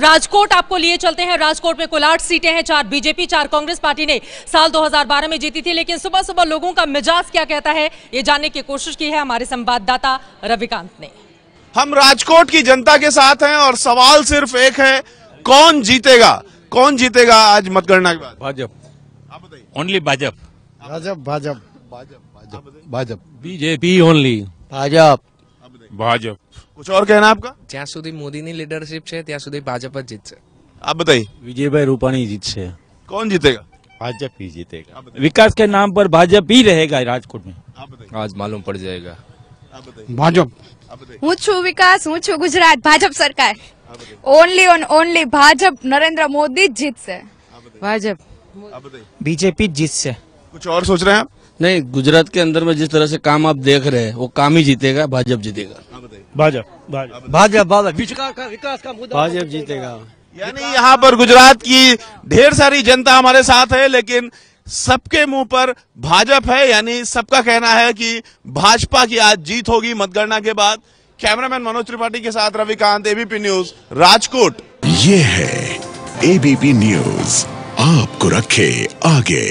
राजकोट आपको लिए चलते हैं राजकोट में कुल आठ सीटें हैं चार बीजेपी चार कांग्रेस पार्टी ने साल 2012 में जीती थी लेकिन सुबह सुबह लोगों का मिजाज क्या कहता है ये जानने की कोशिश की है हमारे संवाददाता रविकांत ने हम राजकोट की जनता के साथ हैं और सवाल सिर्फ एक है कौन जीतेगा कौन जीतेगा आज मतगणना के बाद Bhajpa only Bhajpa Bhajpa Bhajpa Bhajpa Bhajpa BJP only Bhajpa Bhajpa कुछ और कहना है आपका जहां સુધી મોદી ની લીડરશિપ છે ત્યાં સુધી ભાજપ જ જીતશે આ બતઈ વિજયભાઈ રૂપાણી જીતશે કોણ જીતશે ભાજપ જ જીતશે વિકાસ કે નામ પર ભાજપ જ રહેશે રાજકોટ મેં આ બતઈ આજ मालूम પડી જશે આ બતઈ ભાજપ આ બતઈ ઉંચો વિકાસ ઉંચો ગુજરાત ભાજપ સરકાર આ બતઈ ઓન્લી ઓનલી ભાજપ નરેન્દ્ર મોદી જ જીતશે આ બતઈ ભાજપ આ બતઈ બીજેપી જીતશે કંઈક ઓર सोच રહ્યા હે नहीं गुजरात के अंदर में जिस तरह से काम आप देख रहे हैं वो काम ही जीतेगा भाजपा जीतेगा भाजपा भाजपा भाजपा विकास का मुद्दा भाजपा जीतेगा यानी यहाँ पर गुजरात की ढेर सारी जनता हमारे साथ है लेकिन सबके मुंह पर भाजपा है यानी सबका कहना है कि भाजपा की आज जीत होगी मतगणना के बाद कैमरामैन मनोज त्रिपाठी के साथ रविकांत एबीपी न्यूज राजकोट ये है एबीपी न्यूज आपको रखे आगे